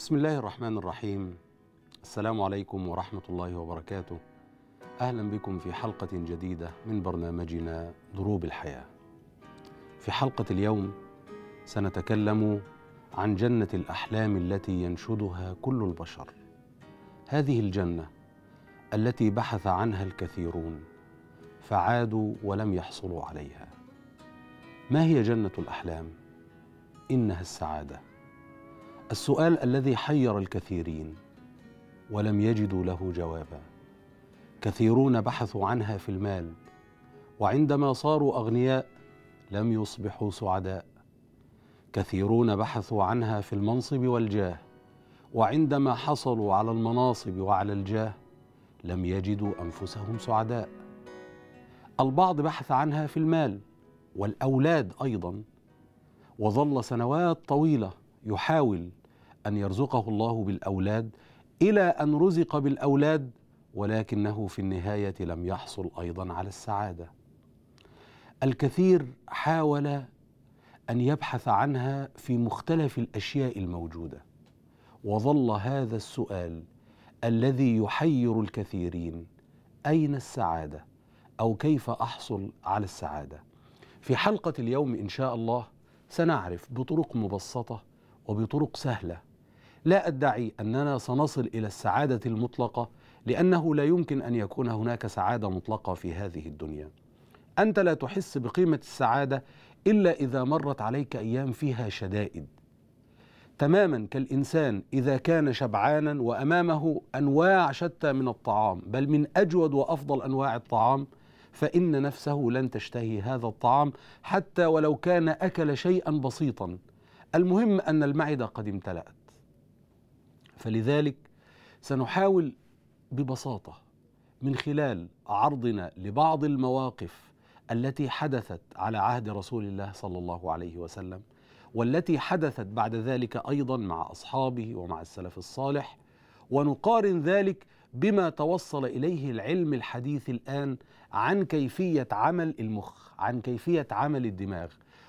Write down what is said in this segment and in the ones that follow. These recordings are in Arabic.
بسم الله الرحمن الرحيم السلام عليكم ورحمة الله وبركاته أهلا بكم في حلقة جديدة من برنامجنا دروب الحياة في حلقة اليوم سنتكلم عن جنة الأحلام التي ينشدها كل البشر هذه الجنة التي بحث عنها الكثيرون فعادوا ولم يحصلوا عليها ما هي جنة الأحلام؟ إنها السعادة السؤال الذي حير الكثيرين ولم يجدوا له جوابا كثيرون بحثوا عنها في المال وعندما صاروا اغنياء لم يصبحوا سعداء كثيرون بحثوا عنها في المنصب والجاه وعندما حصلوا على المناصب وعلى الجاه لم يجدوا انفسهم سعداء البعض بحث عنها في المال والاولاد ايضا وظل سنوات طويله يحاول أن يرزقه الله بالأولاد إلى أن رزق بالأولاد ولكنه في النهاية لم يحصل أيضا على السعادة الكثير حاول أن يبحث عنها في مختلف الأشياء الموجودة وظل هذا السؤال الذي يحير الكثيرين أين السعادة أو كيف أحصل على السعادة في حلقة اليوم إن شاء الله سنعرف بطرق مبسطة وبطرق سهلة لا ادعي اننا سنصل الى السعاده المطلقه لانه لا يمكن ان يكون هناك سعاده مطلقه في هذه الدنيا انت لا تحس بقيمه السعاده الا اذا مرت عليك ايام فيها شدائد تماما كالانسان اذا كان شبعانا وامامه انواع شتى من الطعام بل من اجود وافضل انواع الطعام فان نفسه لن تشتهي هذا الطعام حتى ولو كان اكل شيئا بسيطا المهم ان المعده قد امتلأت فلذلك سنحاول ببساطه من خلال عرضنا لبعض المواقف التي حدثت على عهد رسول الله صلى الله عليه وسلم والتي حدثت بعد ذلك ايضا مع اصحابه ومع السلف الصالح ونقارن ذلك بما توصل اليه العلم الحديث الان عن كيفيه عمل المخ عن كيفيه عمل الدماغ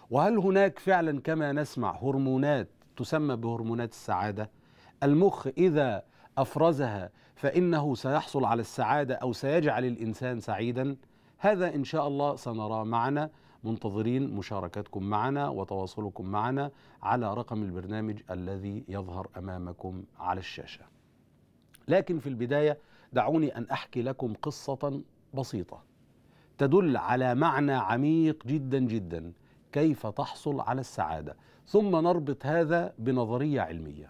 وهل هناك فعلا كما نسمع هرمونات تسمى بهرمونات السعاده المخ إذا أفرزها فإنه سيحصل على السعادة أو سيجعل الإنسان سعيدا هذا إن شاء الله سنرى معنا منتظرين مشاركتكم معنا وتواصلكم معنا على رقم البرنامج الذي يظهر أمامكم على الشاشة لكن في البداية دعوني أن أحكي لكم قصة بسيطة تدل على معنى عميق جدا جدا كيف تحصل على السعادة ثم نربط هذا بنظرية علمية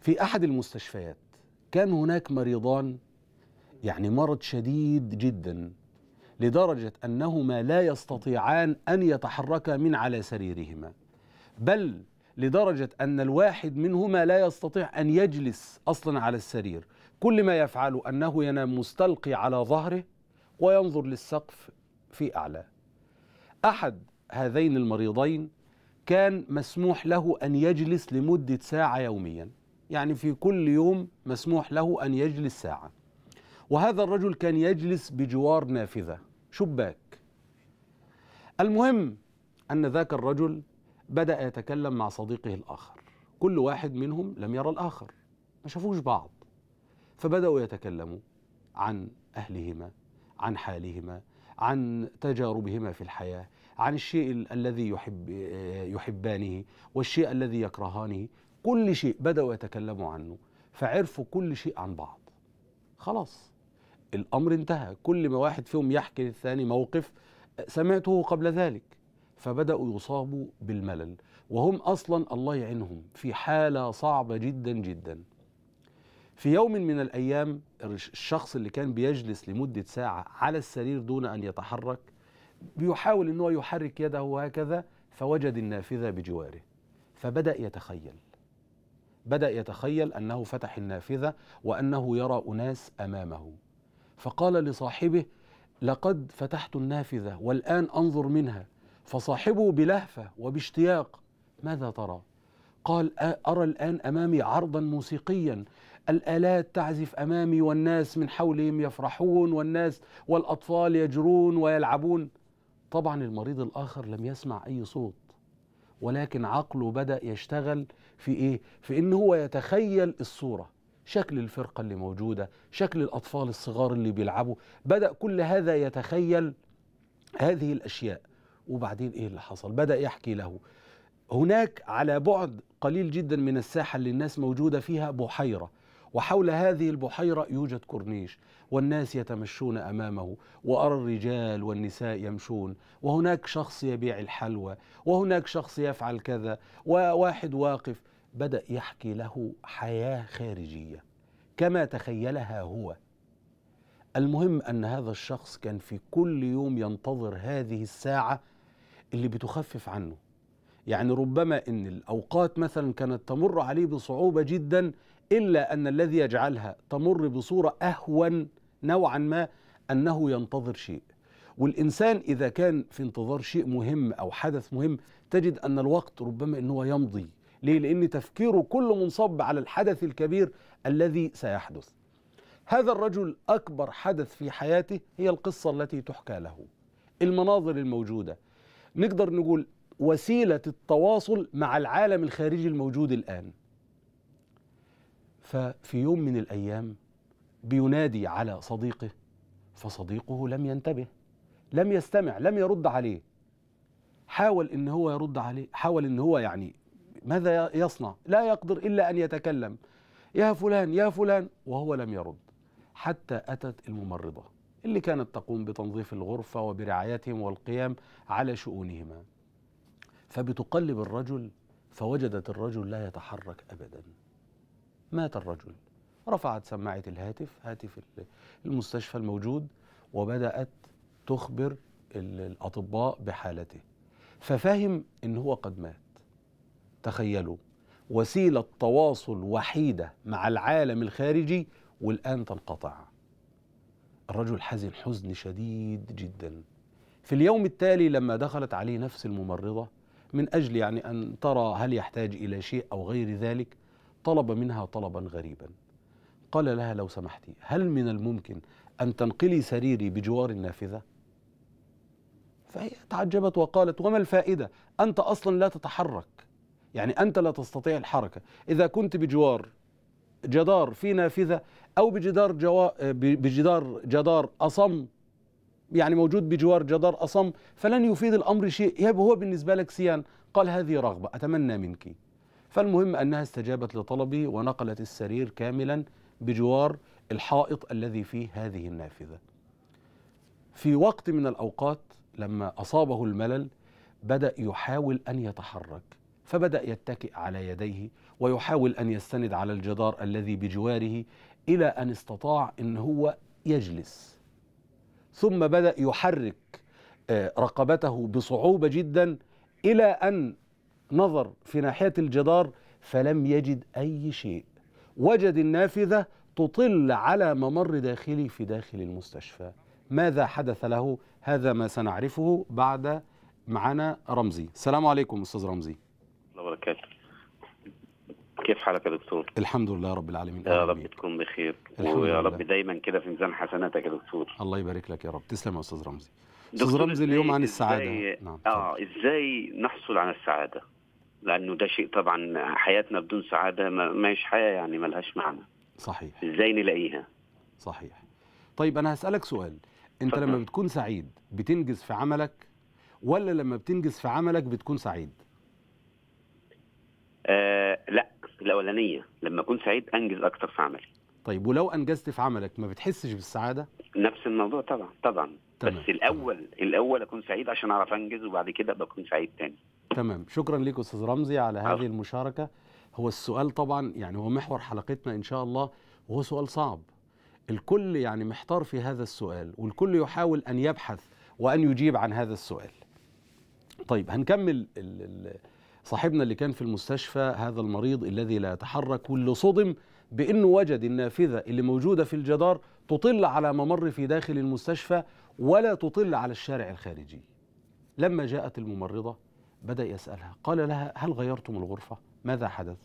في احد المستشفيات كان هناك مريضان يعني مرض شديد جدا لدرجه انهما لا يستطيعان ان يتحركا من على سريرهما بل لدرجه ان الواحد منهما لا يستطيع ان يجلس اصلا على السرير كل ما يفعله انه ينام مستلقي على ظهره وينظر للسقف في اعلى احد هذين المريضين كان مسموح له ان يجلس لمده ساعه يوميا يعني في كل يوم مسموح له أن يجلس ساعة وهذا الرجل كان يجلس بجوار نافذة شباك المهم أن ذاك الرجل بدأ يتكلم مع صديقه الآخر كل واحد منهم لم يرى الآخر ما شافوش بعض فبدأوا يتكلموا عن أهلهما عن حالهما عن تجاربهما في الحياة عن الشيء الذي يحب آه، يحبانه والشيء الذي يكرهانه كل شيء بدأوا يتكلموا عنه فعرفوا كل شيء عن بعض خلاص الأمر انتهى كل ما واحد فيهم يحكي للثاني موقف سمعته قبل ذلك فبدأوا يصابوا بالملل وهم أصلا الله يعينهم في حالة صعبة جدا جدا في يوم من الأيام الشخص اللي كان بيجلس لمدة ساعة على السرير دون أن يتحرك بيحاول أنه يحرك يده وهكذا فوجد النافذة بجواره فبدأ يتخيل بدأ يتخيل أنه فتح النافذة وأنه يرى أناس أمامه فقال لصاحبه لقد فتحت النافذة والآن أنظر منها فصاحبه بلهفة وباشتياق ماذا ترى؟ قال أرى الآن أمامي عرضا موسيقيا الآلات تعزف أمامي والناس من حولهم يفرحون والناس والأطفال يجرون ويلعبون طبعا المريض الآخر لم يسمع أي صوت ولكن عقله بدأ يشتغل في إيه؟ في إن هو يتخيل الصورة شكل الفرقة اللي موجودة شكل الأطفال الصغار اللي بيلعبوا بدأ كل هذا يتخيل هذه الأشياء وبعدين إيه اللي حصل بدأ يحكي له هناك على بعد قليل جدا من الساحة اللي الناس موجودة فيها بحيرة وحول هذه البحيرة يوجد كورنيش والناس يتمشون أمامه وأرى الرجال والنساء يمشون وهناك شخص يبيع الحلوى وهناك شخص يفعل كذا وواحد واقف بدأ يحكي له حياة خارجية كما تخيلها هو المهم أن هذا الشخص كان في كل يوم ينتظر هذه الساعة اللي بتخفف عنه يعني ربما ان الاوقات مثلا كانت تمر عليه بصعوبه جدا إلا أن الذي يجعلها تمر بصورة أهون نوعا ما أنه ينتظر شيء والإنسان إذا كان في انتظار شيء مهم أو حدث مهم تجد أن الوقت ربما أنه يمضي ليه؟ لأن تفكيره كله منصب على الحدث الكبير الذي سيحدث هذا الرجل أكبر حدث في حياته هي القصة التي تحكى له المناظر الموجودة نقدر نقول وسيلة التواصل مع العالم الخارجي الموجود الآن ففي يوم من الايام بينادي على صديقه فصديقه لم ينتبه لم يستمع لم يرد عليه حاول ان هو يرد عليه حاول ان هو يعني ماذا يصنع لا يقدر الا ان يتكلم يا فلان يا فلان وهو لم يرد حتى اتت الممرضه اللي كانت تقوم بتنظيف الغرفه وبرعايتهم والقيام على شؤونهما فبتقلب الرجل فوجدت الرجل لا يتحرك ابدا مات الرجل رفعت سماعة الهاتف هاتف المستشفى الموجود وبدأت تخبر الأطباء بحالته ففهم إن هو قد مات تخيلوا وسيلة تواصل وحيدة مع العالم الخارجي والآن تنقطع الرجل حزن حزن شديد جدا في اليوم التالي لما دخلت عليه نفس الممرضة من أجل يعني أن ترى هل يحتاج إلى شيء أو غير ذلك طلب منها طلبا غريبا قال لها لو سمحت هل من الممكن أن تنقلي سريري بجوار النافذة؟ فهي تعجبت وقالت وما الفائدة أنت أصلا لا تتحرك يعني أنت لا تستطيع الحركة إذا كنت بجوار جدار في نافذة أو بجدار, جوا بجدار جدار أصم يعني موجود بجوار جدار أصم فلن يفيد الأمر شيء هو بالنسبة لك سيان قال هذه رغبة أتمنى منك فالمهم أنها استجابت لطلبي ونقلت السرير كاملا بجوار الحائط الذي فيه هذه النافذة في وقت من الأوقات لما أصابه الملل بدأ يحاول أن يتحرك فبدأ يتكئ على يديه ويحاول أن يستند على الجدار الذي بجواره إلى أن استطاع أن هو يجلس ثم بدأ يحرك آه، رقبته بصعوبة جدا إلى أن نظر في ناحية الجدار فلم يجد أي شيء وجد النافذة تطل على ممر داخلي في داخل المستشفى ماذا حدث له هذا ما سنعرفه بعد معنا رمزي السلام عليكم أستاذ رمزي الله وبركاته كيف حالك يا دكتور؟ الحمد لله رب العالمين يا رب تكون بخير ويا رب دايما كده في ميزان حسناتك يا دكتور الله يبارك لك يا رب تسلم يا استاذ رمزي استاذ رمزي اليوم عن السعاده إزاي نعم اه ازاي نحصل على السعاده؟ لانه ده شيء طبعا حياتنا بدون سعاده ما هيش حياه يعني ما لهاش معنى صحيح ازاي نلاقيها صحيح طيب انا هسالك سؤال انت فضل. لما بتكون سعيد بتنجز في عملك ولا لما بتنجز في عملك بتكون سعيد آه لا الاولانيه لما اكون سعيد انجز اكتر في عملي طيب ولو انجزت في عملك ما بتحسش بالسعاده نفس الموضوع طبعا طبعا تمام. بس الاول تمام. الاول اكون سعيد عشان اعرف انجز وبعد كده بكون سعيد تاني تمام شكرا ليك استاذ رمزي على هذه أه. المشاركه هو السؤال طبعا يعني هو محور حلقتنا ان شاء الله وهو سؤال صعب الكل يعني محتار في هذا السؤال والكل يحاول ان يبحث وان يجيب عن هذا السؤال طيب هنكمل صاحبنا اللي كان في المستشفى هذا المريض الذي لا يتحرك واللي صدم بانه وجد النافذه اللي موجوده في الجدار تطل على ممر في داخل المستشفى ولا تطل على الشارع الخارجي لما جاءت الممرضه بدأ يسألها قال لها هل غيرتم الغرفة؟ ماذا حدث؟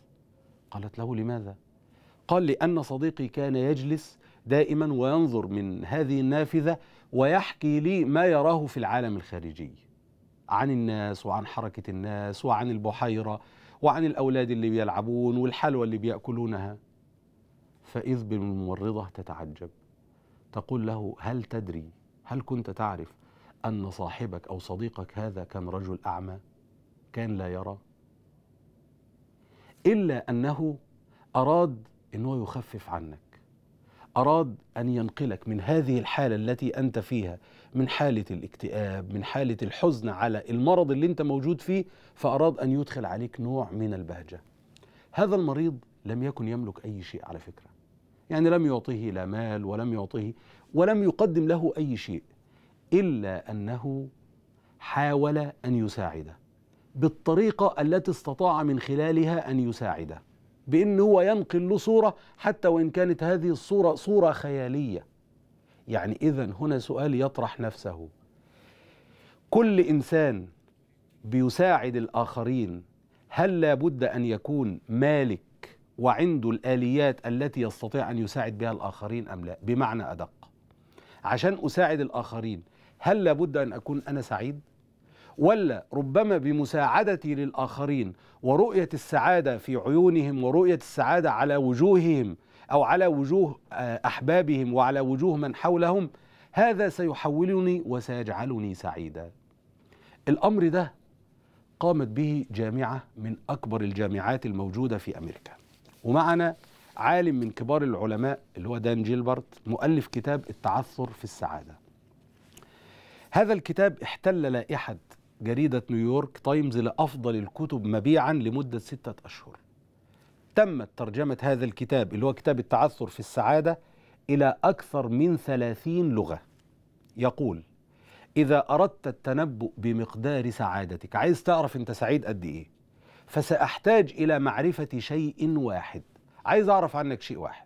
قالت له لماذا؟ قال لأن صديقي كان يجلس دائما وينظر من هذه النافذة ويحكي لي ما يراه في العالم الخارجي عن الناس وعن حركة الناس وعن البحيرة وعن الأولاد اللي بيلعبون والحلوى اللي بيأكلونها فإذ بالممرضة تتعجب تقول له هل تدري هل كنت تعرف أن صاحبك أو صديقك هذا كان رجل أعمى كان لا يرى إلا أنه أراد أنه يخفف عنك أراد أن ينقلك من هذه الحالة التي أنت فيها من حالة الاكتئاب من حالة الحزن على المرض اللي أنت موجود فيه فأراد أن يدخل عليك نوع من البهجة هذا المريض لم يكن يملك أي شيء على فكرة يعني لم يعطيه لا مال ولم يعطيه ولم يقدم له أي شيء إلا أنه حاول أن يساعده بالطريقة التي استطاع من خلالها أن يساعده بأن هو ينقل له صورة حتى وإن كانت هذه الصورة صورة خيالية يعني إذا هنا سؤال يطرح نفسه كل إنسان بيساعد الآخرين هل لابد أن يكون مالك وعنده الآليات التي يستطيع أن يساعد بها الآخرين أم لا بمعنى أدق عشان أساعد الآخرين هل لابد أن أكون أنا سعيد؟ ولا ربما بمساعدتي للآخرين ورؤية السعادة في عيونهم ورؤية السعادة على وجوههم أو على وجوه آه، أحبابهم وعلى وجوه من حولهم هذا سيحولني وسيجعلني سعيدا الأمر ده قامت به جامعة من أكبر الجامعات الموجودة في أمريكا ومعنا عالم من كبار العلماء اللي هو دان جيلبرت مؤلف كتاب التعثر في السعادة هذا الكتاب احتل لائحة جريدة نيويورك تايمز لأفضل الكتب مبيعا لمدة ستة أشهر تمت ترجمة هذا الكتاب اللي هو كتاب التعثر في السعادة إلى أكثر من ثلاثين لغة يقول إذا أردت التنبؤ بمقدار سعادتك عايز تعرف أنت سعيد قد إيه فسأحتاج إلى معرفة شيء واحد عايز أعرف عنك شيء واحد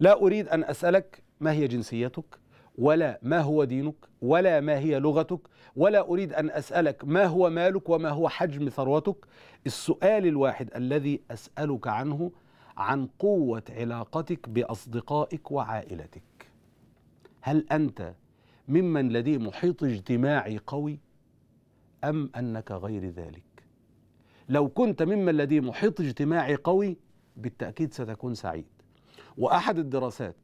لا أريد أن أسألك ما هي جنسيتك ولا ما هو دينك ولا ما هي لغتك ولا أريد أن أسألك ما هو مالك وما هو حجم ثروتك السؤال الواحد الذي أسألك عنه عن قوة علاقتك بأصدقائك وعائلتك هل أنت ممن لديه محيط اجتماعي قوي أم أنك غير ذلك لو كنت ممن لديه محيط اجتماعي قوي بالتأكيد ستكون سعيد وأحد الدراسات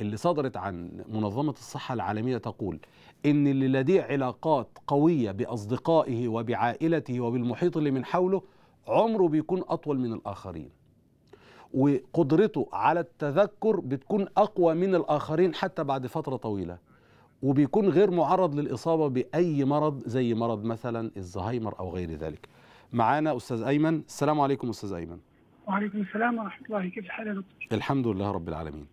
اللي صدرت عن منظمة الصحة العالمية تقول إن اللي لديه علاقات قوية بأصدقائه وبعائلته وبالمحيط اللي من حوله عمره بيكون أطول من الآخرين وقدرته على التذكر بتكون أقوى من الآخرين حتى بعد فترة طويلة وبيكون غير معرض للإصابة بأي مرض زي مرض مثلا الزهايمر أو غير ذلك معانا أستاذ أيمن السلام عليكم أستاذ أيمن وعليكم السلام ورحمة الله كيف حالك الحمد لله رب العالمين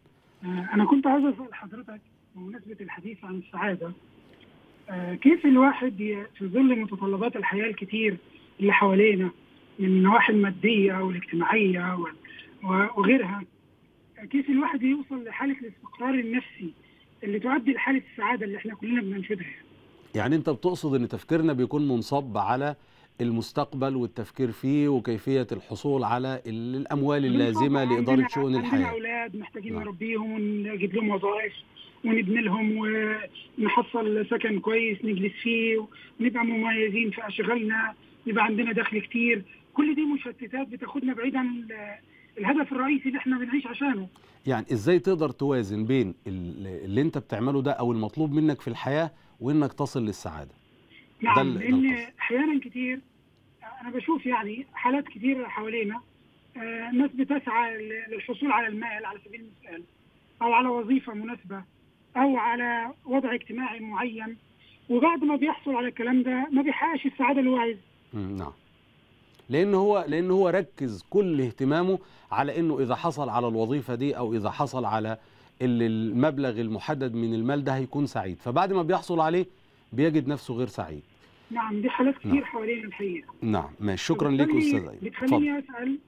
آه، أنا كنت عايز أسأل حضرتك بمناسبة الحديث عن السعادة آه، كيف الواحد في ظل متطلبات الحياة الكتير اللي حوالينا من النواحي المادية والاجتماعية وغيرها كيف الواحد يوصل لحالة الاستقرار النفسي اللي تؤدي لحالة السعادة اللي احنا كلنا بننشدها يعني انت بتقصد ان تفكيرنا بيكون منصب على المستقبل والتفكير فيه وكيفية الحصول على الأموال اللازمة لإدارة شؤون الحياة عندنا أولاد محتاجين نعم. نربيهم ونجيب لهم وظائف ونبني لهم ونحصل سكن كويس نجلس فيه ونبقى مميزين في أشغالنا يبقى عندنا دخل كتير كل دي مشتتات بتاخدنا بعيد عن الهدف الرئيسي اللي احنا بنعيش عشانه يعني ازاي تقدر توازن بين اللي انت بتعمله ده او المطلوب منك في الحياة وانك تصل للسعادة نعم لان احيانا كتير انا بشوف يعني حالات كتير حوالينا آه، ناس بتسعى للحصول على المال على سبيل المثال او على وظيفه مناسبه او على وضع اجتماعي معين وبعد ما بيحصل على الكلام ده ما بيحققش السعاده اللي هو عايزها نعم لان هو لان هو ركز كل اهتمامه على انه اذا حصل على الوظيفه دي او اذا حصل على المبلغ المحدد من المال ده هيكون سعيد فبعد ما بيحصل عليه بيجد نفسه غير سعيد نعم دي حالات نعم. كتير نعم. حوالينا الحقيقه نعم ماشي شكرا ليك استاذ ايمن بتخليني اسال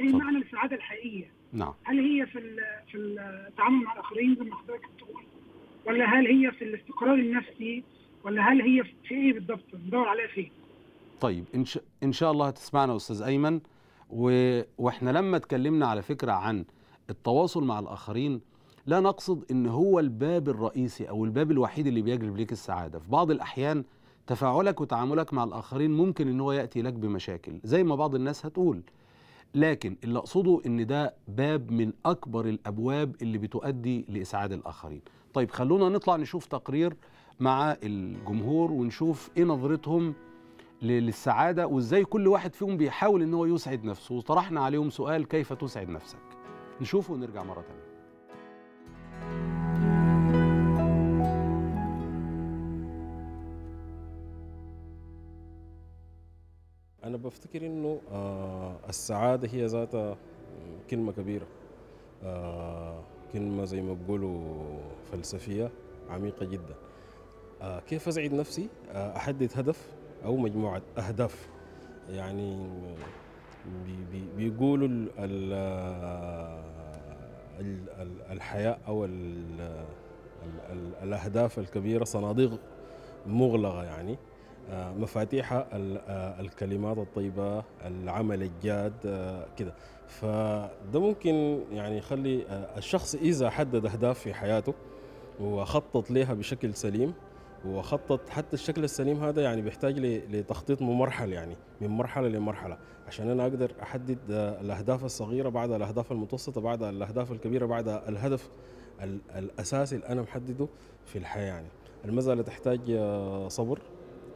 ايه معنى السعاده الحقيقيه؟ نعم هل هي في في التعامل مع الاخرين زي ما حضرتك بتقول ولا هل هي في الاستقرار النفسي ولا هل هي في ايه بالضبط؟ ندور عليها فين؟ طيب ان شاء ان شاء الله هتسمعنا استاذ ايمن و... واحنا لما اتكلمنا على فكره عن التواصل مع الاخرين لا نقصد ان هو الباب الرئيسي او الباب الوحيد اللي بيجلب ليك السعاده في بعض الاحيان تفاعلك وتعاملك مع الآخرين ممكن إن هو يأتي لك بمشاكل زي ما بعض الناس هتقول لكن اللي أقصده إن ده باب من أكبر الأبواب اللي بتؤدي لإسعاد الآخرين طيب خلونا نطلع نشوف تقرير مع الجمهور ونشوف إيه نظرتهم للسعادة وإزاي كل واحد فيهم بيحاول إن هو يسعد نفسه وطرحنا عليهم سؤال كيف تسعد نفسك نشوفه ونرجع مرة ثانيه انا بفتكر انه آه، السعاده هي ذاتها آه، كلمه كبيره آه، كلمه زي ما بقولوا فلسفيه عميقه جدا كيف اسعد نفسي احدد هدف او مجموعه اهداف يعني بي بي بيقولوا الـ الـ الـ الحياه او الـ الـ الـ الاهداف الكبيره صناديق مغلقه يعني مفاتيحها آه، الكلمات الطيبة العمل الجاد آه، كده فده ممكن يعني يخلي آه، الشخص إذا حدد أهداف في حياته وخطط لها بشكل سليم وخطط حتى الشكل السليم هذا يعني بيحتاج لتخطيط ممرحل يعني من مرحله لمرحله عشان انا اقدر احدد الاهداف الصغيره بعد الاهداف المتوسطه بعد الاهداف الكبيره بعد الهدف الاساسي اللي انا محدده في الحياه يعني المساله تحتاج صبر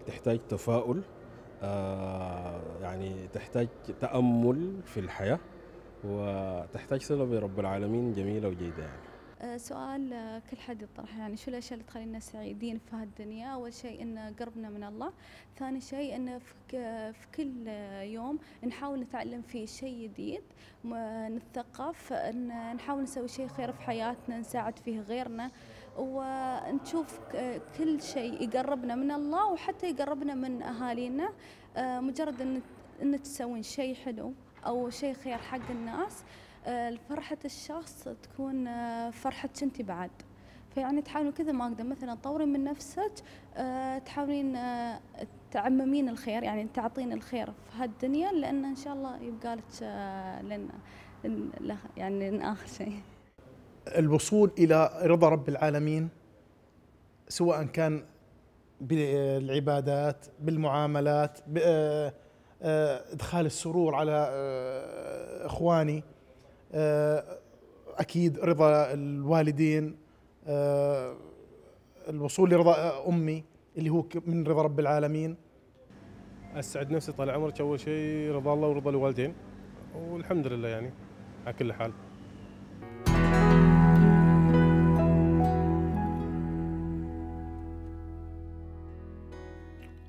تحتاج تفاؤل آه يعني تحتاج تأمل في الحياة وتحتاج صلة برب العالمين جميلة وجيدة يعني آه، سؤال آه، كل حد يطرحه يعني شو الاشياء اللي تخلينا سعيدين في هالدنيا اول شيء ان قربنا من الله ثاني شيء ان في كل يوم نحاول نتعلم فيه شيء جديد نتثقف ان نحاول نسوي شيء خير في حياتنا نساعد فيه غيرنا ونشوف كل شيء يقربنا من الله وحتى يقربنا من أهالينا آه، مجرد أن أن تسوين شيء حلو أو شيء خير حق الناس آه، فرحة الشخص تكون آه، فرحة أنت بعد فيعني تحاولين كذا ما أقدر مثلا تطورين من نفسك تحاولين تعممين الخير يعني تعطين الخير في هالدنيا لأن إن شاء الله يبقى لك لنا يعني آخر شيء الوصول الى رضا رب العالمين سواء كان بالعبادات بالمعاملات آه، آه، ادخال السرور على آه، اخواني اكيد رضا الوالدين الوصول لرضا امي اللي هو من رضا رب العالمين اسعد نفسي طال عمرك اول شيء رضا الله ورضا الوالدين والحمد لله يعني على كل حال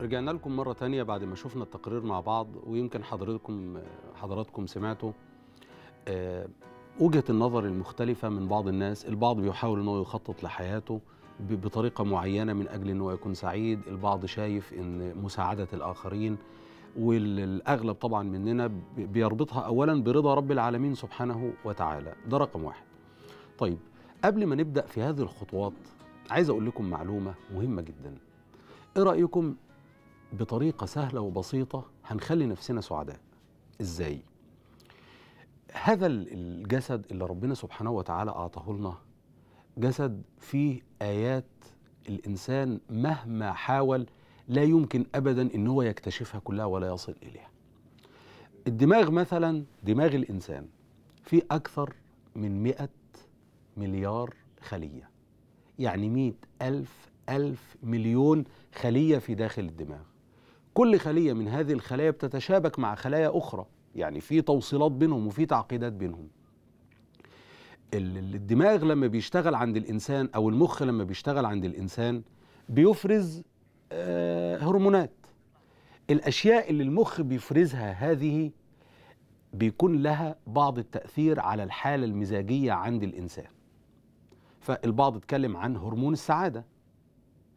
رجعنا لكم مرة تانية بعد ما شفنا التقرير مع بعض ويمكن حضرتكم حضراتكم سمعتوا آه، وجهة النظر المختلفة من بعض الناس البعض بيحاول أنه يخطط لحياته بطريقة معينة من أجل أنه يكون سعيد البعض شايف أن مساعدة الآخرين والأغلب طبعا مننا بيربطها أولا برضا رب العالمين سبحانه وتعالى ده رقم واحد طيب قبل ما نبدأ في هذه الخطوات عايز أقول لكم معلومة مهمة جدا إيه رأيكم بطريقة سهلة وبسيطة هنخلي نفسنا سعداء إزاي؟ هذا الجسد اللي ربنا سبحانه وتعالى أعطاه لنا جسد فيه آيات الإنسان مهما حاول لا يمكن أبدا إن هو يكتشفها كلها ولا يصل إليها الدماغ مثلا دماغ الإنسان فيه أكثر من مئة مليار خلية يعني مئة ألف ألف مليون خلية في داخل الدماغ كل خليه من هذه الخلايا بتتشابك مع خلايا اخرى يعني في توصيلات بينهم وفي تعقيدات بينهم الدماغ لما بيشتغل عند الانسان او المخ لما بيشتغل عند الانسان بيفرز آه، هرمونات الاشياء اللي المخ بيفرزها هذه بيكون لها بعض التاثير على الحاله المزاجيه عند الانسان فالبعض اتكلم عن هرمون السعاده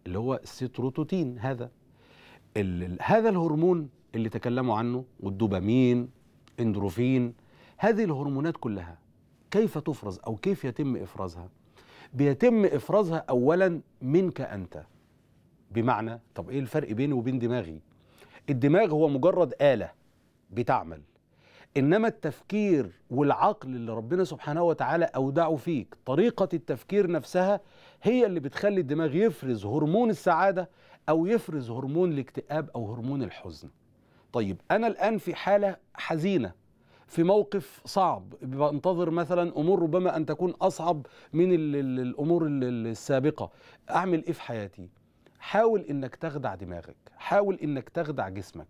اللي هو السيتروتوتين هذا هذا الهرمون اللي تكلموا عنه والدوبامين اندروفين هذه الهرمونات كلها كيف تفرز او كيف يتم افرازها بيتم افرازها اولا منك انت بمعنى طب ايه الفرق بيني وبين دماغي الدماغ هو مجرد آلة بتعمل إنما التفكير والعقل اللي ربنا سبحانه وتعالى أودعه فيك طريقة التفكير نفسها هي اللي بتخلي الدماغ يفرز هرمون السعادة أو يفرز هرمون الاكتئاب أو هرمون الحزن طيب أنا الآن في حالة حزينة في موقف صعب بنتظر مثلا امور ربما ان تكون اصعب من الامور السابقه اعمل ايه في حياتي حاول انك تخدع دماغك حاول انك تخدع جسمك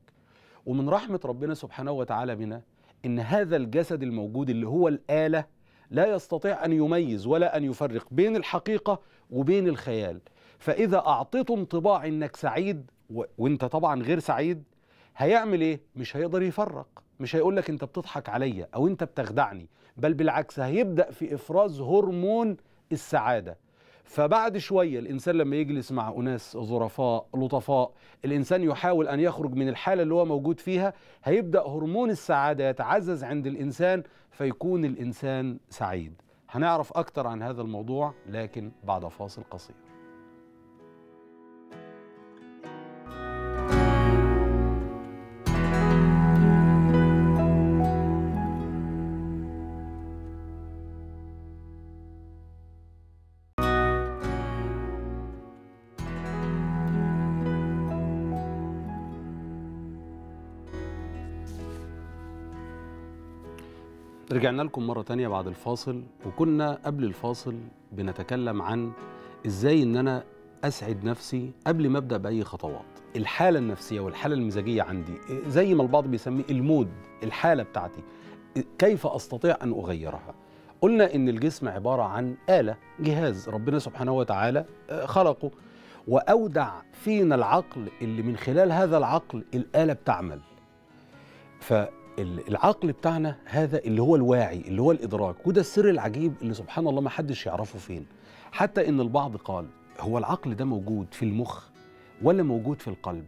ومن رحمه ربنا سبحانه وتعالى بنا ان هذا الجسد الموجود اللي هو الاله لا يستطيع ان يميز ولا ان يفرق بين الحقيقه وبين الخيال فاذا اعطيته انطباع انك سعيد وانت طبعا غير سعيد هيعمل ايه مش هيقدر يفرق مش هيقول لك انت بتضحك عليا او انت بتخدعني بل بالعكس هيبدا في افراز هرمون السعاده فبعد شوية الإنسان لما يجلس مع أناس ظرفاء لطفاء الإنسان يحاول أن يخرج من الحالة اللي هو موجود فيها هيبدأ هرمون السعادة يتعزز عند الإنسان فيكون الإنسان سعيد هنعرف أكتر عن هذا الموضوع لكن بعد فاصل قصير رجعنا لكم مرة تانية بعد الفاصل وكنا قبل الفاصل بنتكلم عن ازاي ان انا اسعد نفسي قبل ما ابدا باي خطوات الحالة النفسية والحالة المزاجية عندي زي ما البعض بيسميه المود الحالة بتاعتي كيف استطيع ان اغيرها قلنا ان الجسم عبارة عن آلة جهاز ربنا سبحانه وتعالى آه، خلقه واودع فينا العقل اللي من خلال هذا العقل الآلة بتعمل ف العقل بتاعنا هذا اللي هو الواعي اللي هو الادراك وده السر العجيب اللي سبحان الله ما حدش يعرفه فين حتى ان البعض قال هو العقل ده موجود في المخ ولا موجود في القلب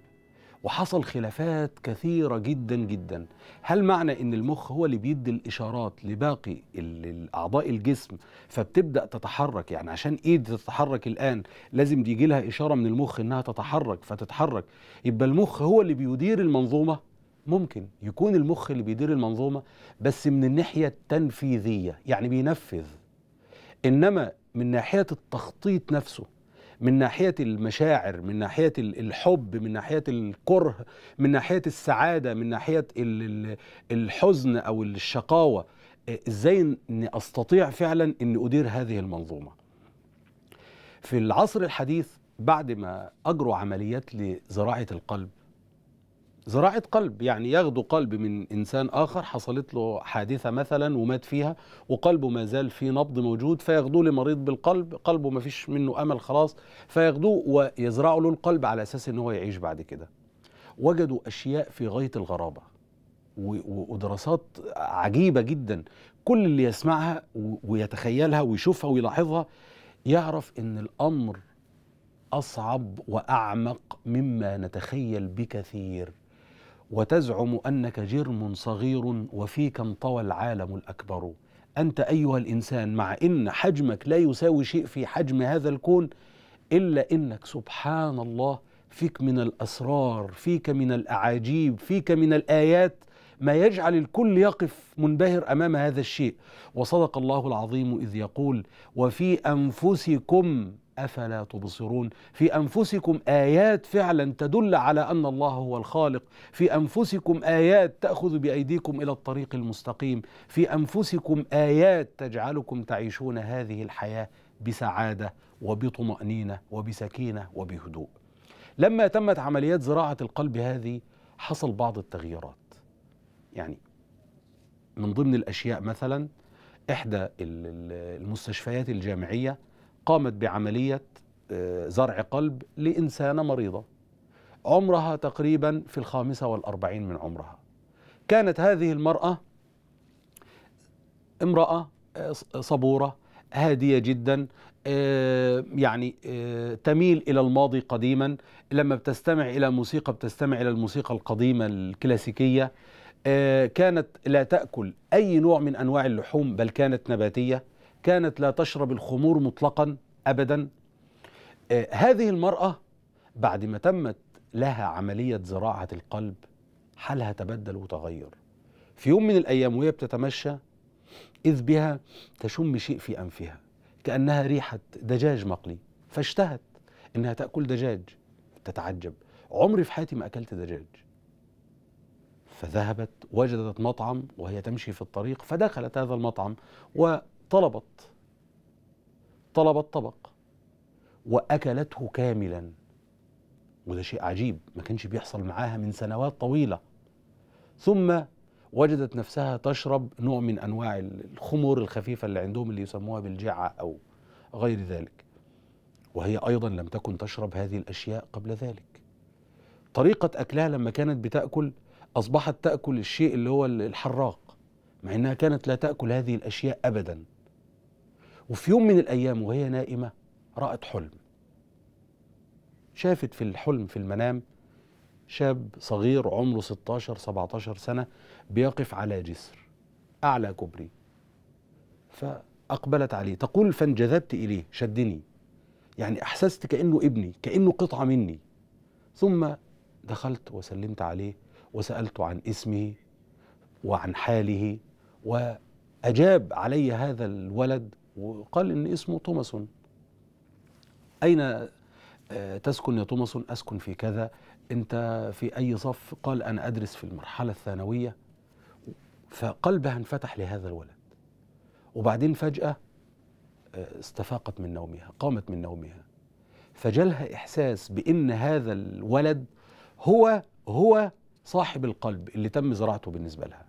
وحصل خلافات كثيره جدا جدا هل معنى ان المخ هو اللي بيدي الاشارات لباقي اعضاء الجسم فبتبدا تتحرك يعني عشان ايد تتحرك الان لازم يجي لها اشاره من المخ انها تتحرك فتتحرك يبقى المخ هو اللي بيدير المنظومه ممكن يكون المخ اللي بيدير المنظومة بس من الناحية التنفيذية يعني بينفذ إنما من ناحية التخطيط نفسه من ناحية المشاعر من ناحية الحب من ناحية الكره من ناحية السعادة من ناحية الحزن أو الشقاوة إزاي أني أستطيع فعلا أن أدير هذه المنظومة في العصر الحديث بعد ما أجروا عمليات لزراعة القلب زراعة قلب يعني ياخدوا قلب من إنسان آخر حصلت له حادثة مثلا ومات فيها وقلبه ما زال في نبض موجود فياخدوه لمريض بالقلب قلبه ما فيش منه أمل خلاص فياخدوه ويزرعوا له القلب على أساس إن هو يعيش بعد كده وجدوا أشياء في غاية الغرابة ودراسات عجيبة جدا كل اللي يسمعها ويتخيلها ويشوفها ويلاحظها يعرف إن الأمر أصعب وأعمق مما نتخيل بكثير وتزعم انك جرم صغير وفيك انطوى العالم الاكبر انت ايها الانسان مع ان حجمك لا يساوي شيء في حجم هذا الكون الا انك سبحان الله فيك من الاسرار فيك من الاعاجيب فيك من الايات ما يجعل الكل يقف منبهر امام هذا الشيء وصدق الله العظيم اذ يقول وفي انفسكم أفلا تبصرون في أنفسكم آيات فعلا تدل على أن الله هو الخالق في أنفسكم آيات تأخذ بأيديكم إلى الطريق المستقيم في أنفسكم آيات تجعلكم تعيشون هذه الحياة بسعادة وبطمأنينة وبسكينة وبهدوء لما تمت عمليات زراعة القلب هذه حصل بعض التغييرات يعني من ضمن الأشياء مثلا إحدى المستشفيات الجامعية قامت بعملية آه، زرع قلب لإنسانة مريضة عمرها تقريبا في الخامسة والأربعين من عمرها كانت هذه المرأة امرأة آه، صبورة هادية جدا آه، يعني تميل إلى الماضي قديما لما بتستمع إلى موسيقى بتستمع إلى الموسيقى القديمة الكلاسيكية كانت لا تأكل أي نوع من أنواع اللحوم بل كانت نباتية كانت لا تشرب الخمور مطلقا أبدا آه، هذه المرأة بعد ما تمت لها عملية زراعة القلب حالها تبدل وتغير في يوم من الأيام وهي بتتمشى إذ بها تشم شيء في أنفها كأنها ريحة دجاج مقلي فاشتهت إنها تأكل دجاج تتعجب عمري في حياتي ما أكلت دجاج فذهبت وجدت مطعم وهي تمشي في الطريق فدخلت هذا المطعم و طلبت طلبت طبق واكلته كاملا وده شيء عجيب ما كانش بيحصل معاها من سنوات طويله ثم وجدت نفسها تشرب نوع من انواع الخمور الخفيفه اللي عندهم اللي يسموها بالجعه او غير ذلك وهي ايضا لم تكن تشرب هذه الاشياء قبل ذلك طريقه اكلها لما كانت بتاكل اصبحت تاكل الشيء اللي هو الحراق مع انها كانت لا تاكل هذه الاشياء ابدا وفي يوم من الأيام وهي نائمة رأت حلم شافت في الحلم في المنام شاب صغير عمره 16 17 سنة بيقف على جسر أعلى كوبري فأقبلت عليه تقول فانجذبت إليه شدني يعني أحسست كأنه ابني كأنه قطعة مني ثم دخلت وسلمت عليه وسألته عن اسمه وعن حاله وأجاب علي هذا الولد وقال إن اسمه توماسون أين آه، تسكن يا توماسون أسكن في كذا أنت في أي صف قال أنا أدرس في المرحلة الثانوية فقلبها انفتح لهذا الولد وبعدين فجأة آه، استفاقت من نومها قامت من نومها فجالها إحساس بأن هذا الولد هو هو صاحب القلب اللي تم زراعته بالنسبة لها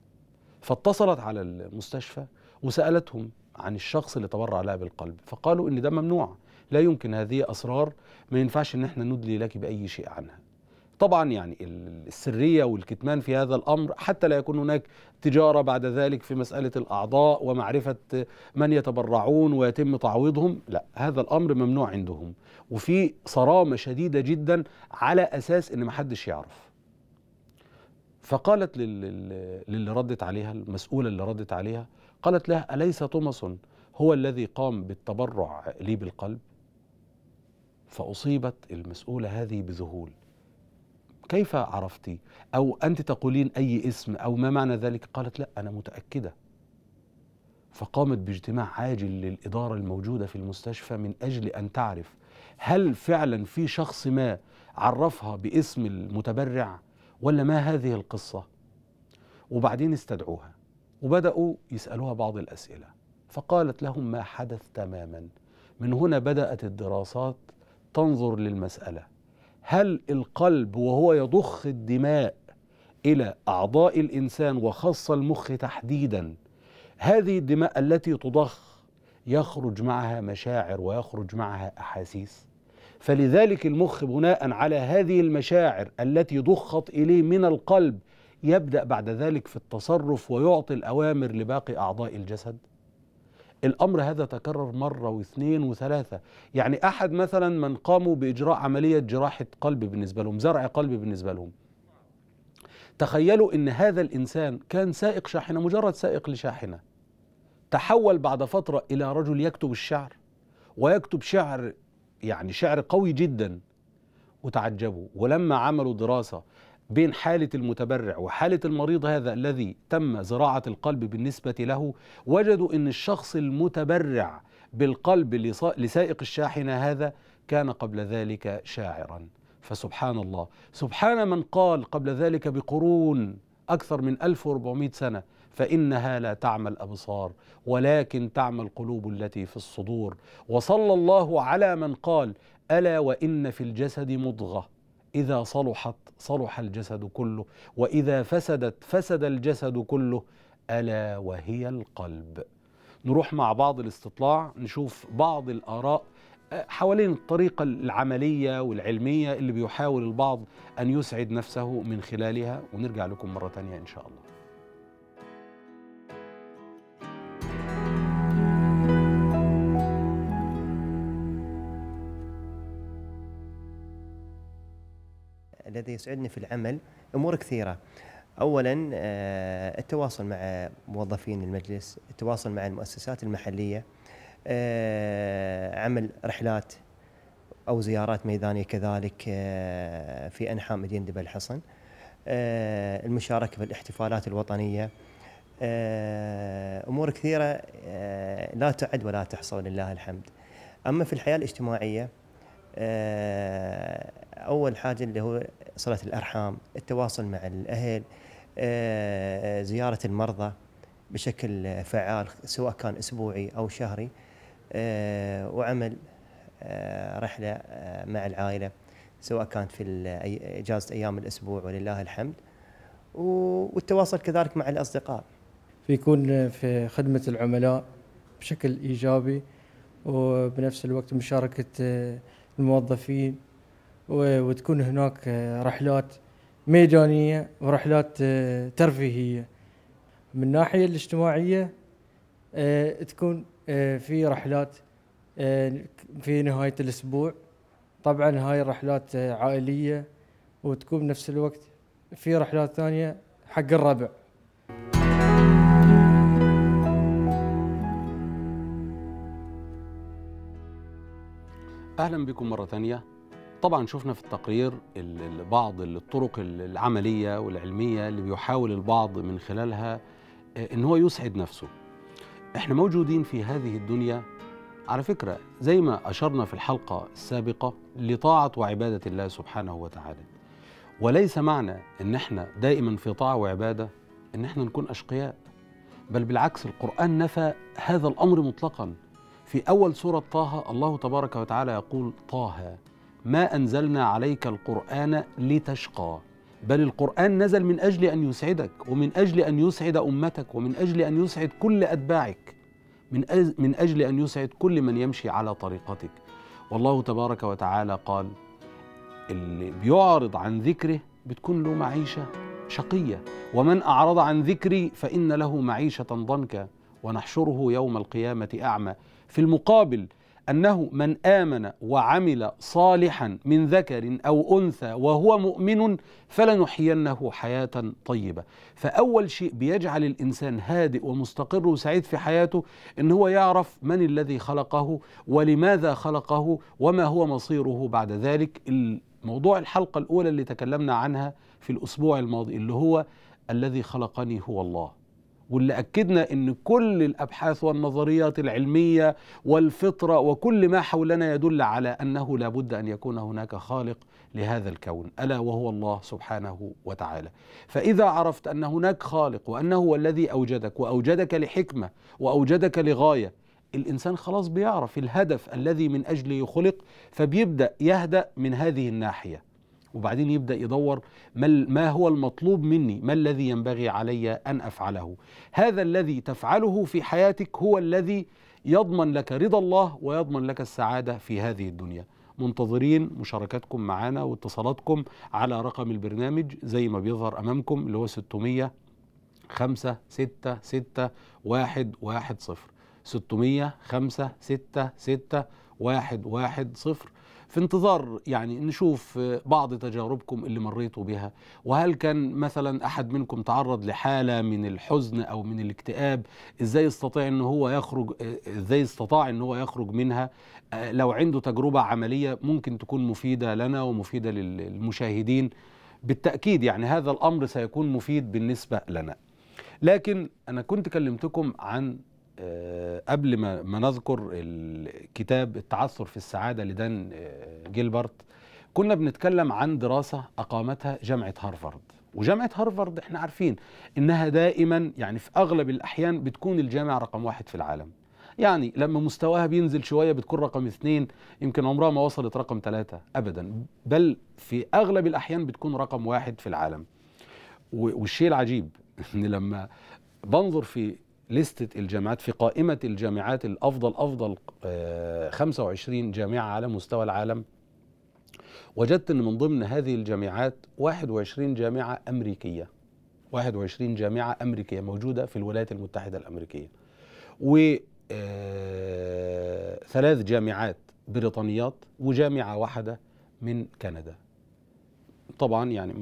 فاتصلت على المستشفى وسألتهم عن الشخص اللي تبرع لها بالقلب فقالوا ان ده ممنوع لا يمكن هذه اسرار ما ينفعش ان احنا ندلي لك باي شيء عنها طبعا يعني السريه والكتمان في هذا الامر حتى لا يكون هناك تجاره بعد ذلك في مساله الاعضاء ومعرفه من يتبرعون ويتم تعويضهم لا هذا الامر ممنوع عندهم وفي صرامه شديده جدا على اساس ان محدش يعرف فقالت للي ردت عليها المسؤوله اللي ردت عليها قالت له أليس توماس هو الذي قام بالتبرع لي بالقلب فأصيبت المسؤولة هذه بذهول كيف عرفتي أو أنت تقولين أي اسم أو ما معنى ذلك قالت لا أنا متأكدة فقامت باجتماع عاجل للإدارة الموجودة في المستشفى من أجل أن تعرف هل فعلا في شخص ما عرفها باسم المتبرع ولا ما هذه القصة وبعدين استدعوها وبدأوا يسألوها بعض الأسئلة فقالت لهم ما حدث تماما من هنا بدأت الدراسات تنظر للمسألة هل القلب وهو يضخ الدماء إلى أعضاء الإنسان وخاصة المخ تحديدا هذه الدماء التي تضخ يخرج معها مشاعر ويخرج معها أحاسيس فلذلك المخ بناء على هذه المشاعر التي ضخت اليه من القلب يبدأ بعد ذلك في التصرف ويعطي الأوامر لباقي أعضاء الجسد الأمر هذا تكرر مرة واثنين وثلاثة يعني أحد مثلا من قاموا بإجراء عملية جراحة قلب بالنسبة لهم زرع قلب بالنسبة لهم تخيلوا ان هذا الانسان كان سائق شاحنه مجرد سائق لشاحنه تحول بعد فتره الى رجل يكتب الشعر ويكتب شعر يعني شعر قوي جدا وتعجبوا ولما عملوا دراسه بين حالة المتبرع وحالة المريض هذا الذي تم زراعة القلب بالنسبة له وجدوا أن الشخص المتبرع بالقلب لسائق الشاحنة هذا كان قبل ذلك شاعرا فسبحان الله سبحان من قال قبل ذلك بقرون أكثر من 1400 سنة فإنها لا تعمى الأبصار ولكن تعمى القلوب التي في الصدور وصلى الله على من قال ألا وإن في الجسد مضغة إذا صلحت صلح الجسد كله وإذا فسدت فسد الجسد كله ألا وهي القلب نروح مع بعض الاستطلاع نشوف بعض الآراء حوالين الطريقة العملية والعلمية اللي بيحاول البعض أن يسعد نفسه من خلالها ونرجع لكم مرة تانية إن شاء الله الذي يسعدني في العمل امور كثيره. اولا آه، التواصل مع موظفين المجلس، التواصل مع المؤسسات المحليه، آه، عمل رحلات او زيارات ميدانيه كذلك آه، في انحاء مدينه دبل الحصن. المشاركه في الاحتفالات الوطنيه. امور كثيره لا تعد ولا تحصى لله الحمد. اما في الحياه الاجتماعيه اول حاجه اللي هو صله الارحام التواصل مع الاهل آه، زياره المرضى بشكل فعال سواء كان اسبوعي او شهري آه، وعمل آه، رحله مع العائله سواء كانت في اجازه ايام الاسبوع ولله الحمد والتواصل كذلك مع الاصدقاء فيكون في خدمه العملاء بشكل ايجابي وبنفس الوقت مشاركه الموظفين وتكون هناك آه، رحلات ميدانية ورحلات آه، ترفيهية من الناحية الاجتماعية آه، تكون في رحلات في نهاية الأسبوع طبعا هاي الرحلات عائلية وتكون بنفس الوقت في رحلات ثانية حق الربع أهلا بكم مرة ثانية طبعا شفنا في التقرير بعض الطرق العمليه والعلميه اللي بيحاول البعض من خلالها آه، ان هو يسعد نفسه احنا موجودين في هذه الدنيا على فكره زي ما اشرنا في الحلقه السابقه لطاعه وعباده الله سبحانه وتعالى وليس معنى ان احنا دائما في طاعه وعباده ان احنا نكون اشقياء بل بالعكس القران نفى هذا الامر مطلقا في اول سوره طه الله تبارك وتعالى يقول طه ما أنزلنا عليك القرآن لتشقى بل القرآن نزل من أجل أن يسعدك ومن أجل أن يسعد أمتك ومن أجل أن يسعد كل أتباعك من, من أجل أن يسعد كل من يمشي على طريقتك والله تبارك وتعالى قال اللي بيعرض عن ذكره بتكون له معيشة شقية ومن أعرض عن ذكري فإن له معيشة ضنكا ونحشره يوم القيامة أعمى في المقابل أنه من آمن وعمل صالحا من ذكر أو أنثى وهو مؤمن فلنحيينه حياة طيبة فأول شيء بيجعل الإنسان هادئ ومستقر وسعيد في حياته أن هو يعرف من الذي خلقه ولماذا خلقه وما هو مصيره بعد ذلك موضوع الحلقة الأولى اللي تكلمنا عنها في الأسبوع الماضي اللي هو الذي خلقني هو الله واللي أكدنا أن كل الأبحاث والنظريات العلمية والفطرة وكل ما حولنا يدل على أنه لا بد أن يكون هناك خالق لهذا الكون ألا وهو الله سبحانه وتعالى فإذا عرفت أن هناك خالق وأنه هو الذي أوجدك وأوجدك لحكمة وأوجدك لغاية الإنسان خلاص بيعرف الهدف الذي من أجله خلق فبيبدأ يهدأ من هذه الناحية وبعدين يبدا يدور ما هو المطلوب مني ما الذي ينبغي علي ان افعله هذا الذي تفعله في حياتك هو الذي يضمن لك رضا الله ويضمن لك السعاده في هذه الدنيا منتظرين مشاركاتكم معنا واتصالاتكم على رقم البرنامج زي ما بيظهر امامكم اللي هو 600 5 6 6 1 1 0 600 5 6 6 1 1 0 في انتظار يعني نشوف بعض تجاربكم اللي مريتوا بها وهل كان مثلا أحد منكم تعرض لحالة من الحزن أو من الاكتئاب إزاي يستطيع أن هو يخرج إزاي استطاع أن هو يخرج منها لو عنده تجربة عملية ممكن تكون مفيدة لنا ومفيدة للمشاهدين بالتأكيد يعني هذا الأمر سيكون مفيد بالنسبة لنا لكن أنا كنت كلمتكم عن آه، قبل ما, ما نذكر الكتاب التعثر في السعادة لدان آه، جيلبرت كنا بنتكلم عن دراسة أقامتها جامعة هارفارد وجامعة هارفارد احنا عارفين انها دائما يعني في اغلب الاحيان بتكون الجامعة رقم واحد في العالم يعني لما مستواها بينزل شوية بتكون رقم اثنين يمكن عمرها ما وصلت رقم ثلاثة ابدا بل في اغلب الاحيان بتكون رقم واحد في العالم والشيء العجيب ان لما بنظر في لستة الجامعات في قائمة الجامعات الأفضل أفضل 25 آه، جامعة على مستوى العالم وجدت أن من ضمن هذه الجامعات 21 جامعة أمريكية 21 جامعة أمريكية موجودة في الولايات المتحدة الأمريكية و آه، ثلاث جامعات بريطانيات وجامعة واحدة من كندا طبعا يعني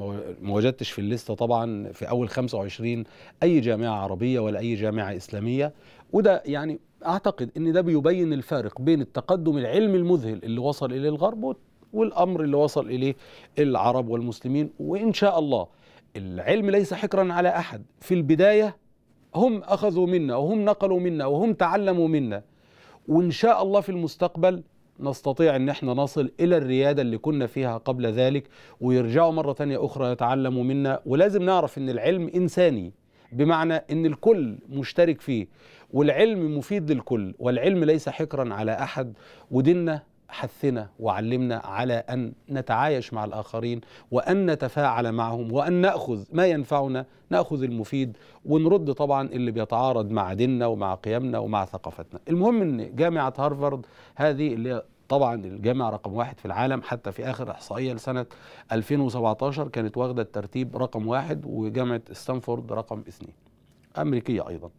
ما وجدتش في الليسته طبعا في اول 25 اي جامعه عربيه ولا اي جامعه اسلاميه وده يعني اعتقد ان ده بيبين الفارق بين التقدم العلمي المذهل اللي وصل اليه الغرب والامر اللي وصل اليه العرب والمسلمين وان شاء الله العلم ليس حكرا على احد في البدايه هم اخذوا منا وهم نقلوا منا وهم تعلموا منا وان شاء الله في المستقبل نستطيع ان احنا نصل الى الرياده اللي كنا فيها قبل ذلك ويرجعوا مره ثانيه اخرى يتعلموا منا ولازم نعرف ان العلم انساني بمعنى ان الكل مشترك فيه والعلم مفيد للكل والعلم ليس حكرا على احد وديننا حثنا وعلمنا على ان نتعايش مع الاخرين وان نتفاعل معهم وان ناخذ ما ينفعنا ناخذ المفيد ونرد طبعا اللي بيتعارض مع ديننا ومع قيمنا ومع ثقافتنا المهم ان جامعه هارفارد هذه اللي هي طبعا الجامعة رقم واحد في العالم حتى في آخر إحصائية لسنة 2017 كانت واخدة الترتيب رقم واحد وجامعة ستانفورد رقم اثنين أمريكية أيضا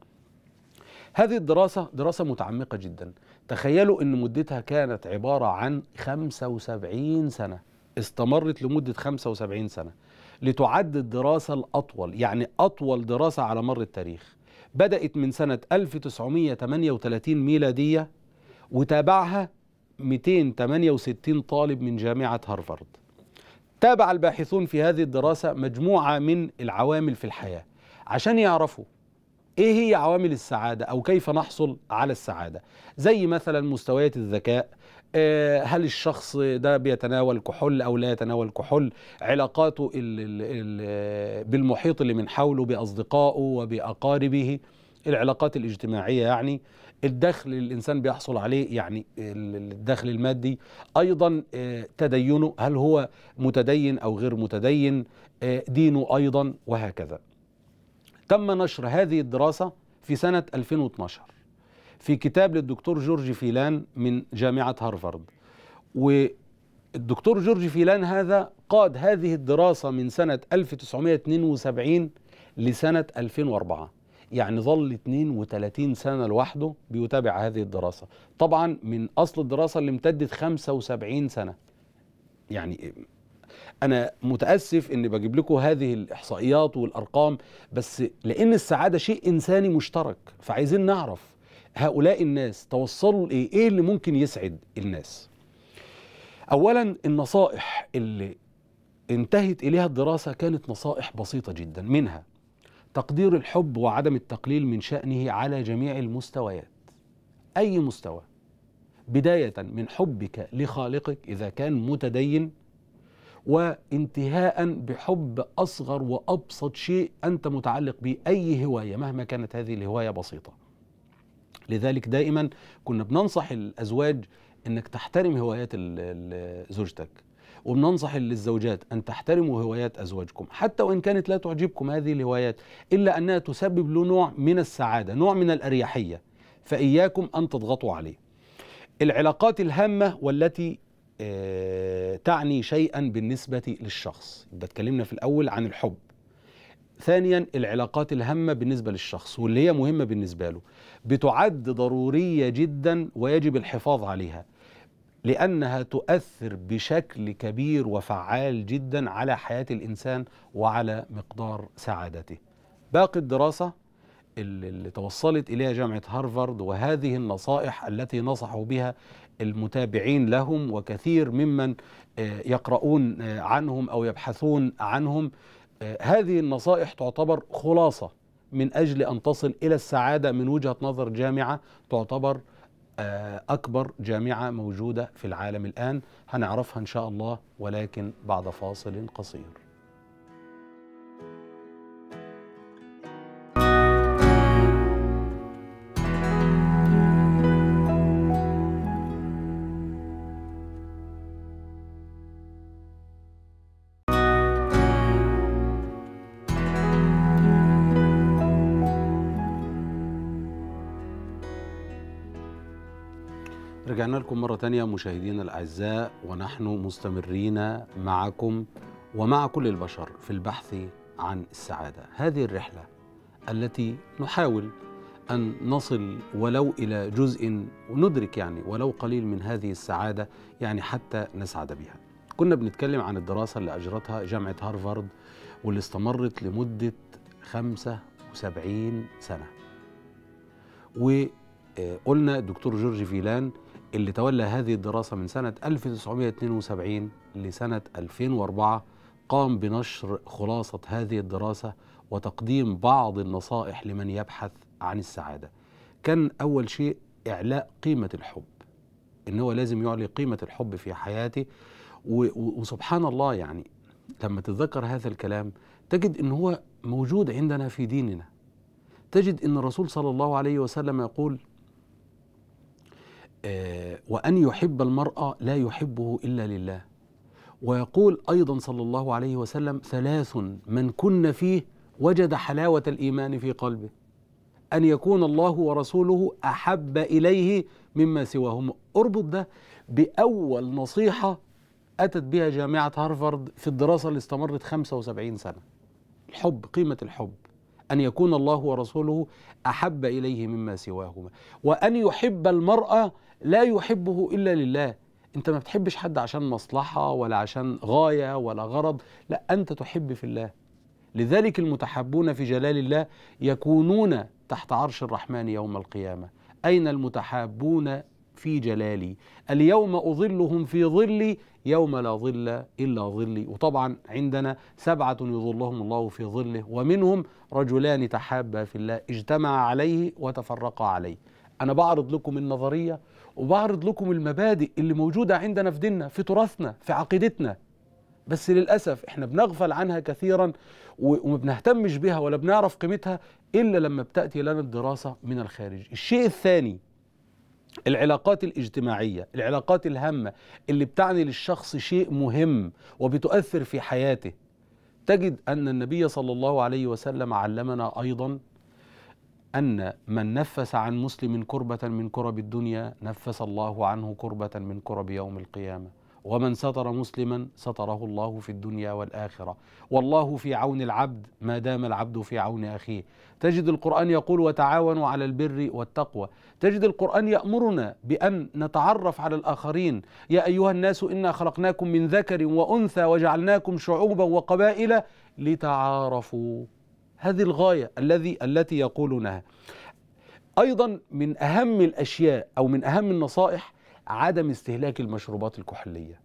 هذه الدراسة دراسة متعمقة جدا تخيلوا أن مدتها كانت عبارة عن 75 سنة استمرت لمدة 75 سنة لتعد الدراسة الأطول يعني أطول دراسة على مر التاريخ بدأت من سنة 1938 ميلادية وتابعها 268 طالب من جامعة هارفارد تابع الباحثون في هذه الدراسة مجموعة من العوامل في الحياة عشان يعرفوا ايه هي عوامل السعاده او كيف نحصل على السعاده زي مثلا مستويات الذكاء آه، هل الشخص ده بيتناول كحول او لا يتناول كحول علاقاته الـ الـ الـ بالمحيط اللي من حوله باصدقائه وباقاربه العلاقات الاجتماعيه يعني الدخل اللي الانسان بيحصل عليه يعني الدخل المادي ايضا آه، تدينه هل هو متدين او غير متدين آه، دينه ايضا وهكذا تم نشر هذه الدراسة في سنة 2012 في كتاب للدكتور جورج فيلان من جامعة هارفارد والدكتور جورج فيلان هذا قاد هذه الدراسة من سنة 1972 لسنة 2004 يعني ظل 32 سنة لوحده بيتابع هذه الدراسة طبعا من أصل الدراسة اللي امتدت 75 سنة يعني انا متاسف اني بجيب لكم هذه الاحصائيات والارقام بس لان السعاده شيء انساني مشترك فعايزين نعرف هؤلاء الناس توصلوا لايه ايه اللي ممكن يسعد الناس اولا النصائح اللي انتهت اليها الدراسه كانت نصائح بسيطه جدا منها تقدير الحب وعدم التقليل من شانه على جميع المستويات اي مستوى بدايه من حبك لخالقك اذا كان متدين وانتهاء بحب أصغر وأبسط شيء أنت متعلق به أي هواية مهما كانت هذه الهواية بسيطة لذلك دائما كنا بننصح الأزواج أنك تحترم هوايات زوجتك وبننصح للزوجات أن تحترموا هوايات أزواجكم حتى وإن كانت لا تعجبكم هذه الهوايات إلا أنها تسبب له نوع من السعادة نوع من الأريحية فإياكم أن تضغطوا عليه العلاقات الهامة والتي آه، تعني شيئا بالنسبة للشخص يبقى اتكلمنا في الأول عن الحب ثانيا العلاقات الهامة بالنسبة للشخص واللي هي مهمة بالنسبة له بتعد ضرورية جدا ويجب الحفاظ عليها لأنها تؤثر بشكل كبير وفعال جدا على حياة الإنسان وعلى مقدار سعادته باقي الدراسة اللي توصلت إليها جامعة هارفارد وهذه النصائح التي نصحوا بها المتابعين لهم وكثير ممن آه، يقرؤون آه، عنهم أو يبحثون عنهم آه، هذه النصائح تعتبر خلاصة من أجل أن تصل إلى السعادة من وجهة نظر جامعة تعتبر أكبر جامعة موجودة في العالم الآن هنعرفها إن شاء الله ولكن بعد فاصل قصير بكم مرة تانية مشاهدينا الأعزاء ونحن مستمرين معكم ومع كل البشر في البحث عن السعادة هذه الرحلة التي نحاول أن نصل ولو إلى جزء ندرك يعني ولو قليل من هذه السعادة يعني حتى نسعد بها كنا بنتكلم عن الدراسة اللي أجرتها جامعة هارفارد واللي استمرت لمدة 75 سنة وقلنا الدكتور جورج فيلان اللي تولى هذه الدراسة من سنة 1972 لسنة 2004 قام بنشر خلاصة هذه الدراسة وتقديم بعض النصائح لمن يبحث عن السعادة كان أول شيء إعلاء قيمة الحب إن هو لازم يعلي قيمة الحب في حياتي وسبحان الله يعني لما تتذكر هذا الكلام تجد إن هو موجود عندنا في ديننا تجد إن الرسول صلى الله عليه وسلم يقول آه، وأن يحب المرأة لا يحبه إلا لله ويقول أيضا صلى الله عليه وسلم ثلاث من كن فيه وجد حلاوة الإيمان في قلبه أن يكون الله ورسوله أحب إليه مما سواهم اربط ده بأول نصيحة أتت بها جامعة هارفارد في الدراسة اللي استمرت 75 سنة الحب قيمة الحب أن يكون الله ورسوله أحب إليه مما سواهما وأن يحب المرأة لا يحبه إلا لله أنت ما بتحبش حد عشان مصلحة ولا عشان غاية ولا غرض لا أنت تحب في الله لذلك المتحبون في جلال الله يكونون تحت عرش الرحمن يوم القيامة أين المتحابون في جلالي اليوم أظلهم في ظلي يوم لا ظل إلا ظلي وطبعا عندنا سبعة يظلهم الله في ظله ومنهم رجلان تحابا في الله اجتمع عليه وتفرقا عليه أنا بعرض لكم النظرية وبعرض لكم المبادئ اللي موجودة عندنا في ديننا في تراثنا في عقيدتنا بس للأسف احنا بنغفل عنها كثيرا وما بنهتمش بها ولا بنعرف قيمتها إلا لما بتأتي لنا الدراسة من الخارج الشيء الثاني العلاقات الاجتماعية العلاقات الهامة اللي بتعني للشخص شيء مهم وبتؤثر في حياته تجد أن النبي صلى الله عليه وسلم علمنا أيضا أن من نفس عن مسلم كربة من كرب الدنيا نفس الله عنه كربة من كرب يوم القيامة ومن ستر مسلما ستره الله في الدنيا والآخرة والله في عون العبد ما دام العبد في عون أخيه تجد القرآن يقول وتعاونوا على البر والتقوى تجد القرآن يأمرنا بأن نتعرف على الآخرين يا أيها الناس إنا خلقناكم من ذكر وأنثى وجعلناكم شعوبا وقبائل لتعارفوا هذه الغاية الذي التي يقولونها أيضا من أهم الأشياء أو من أهم النصائح عدم استهلاك المشروبات الكحوليه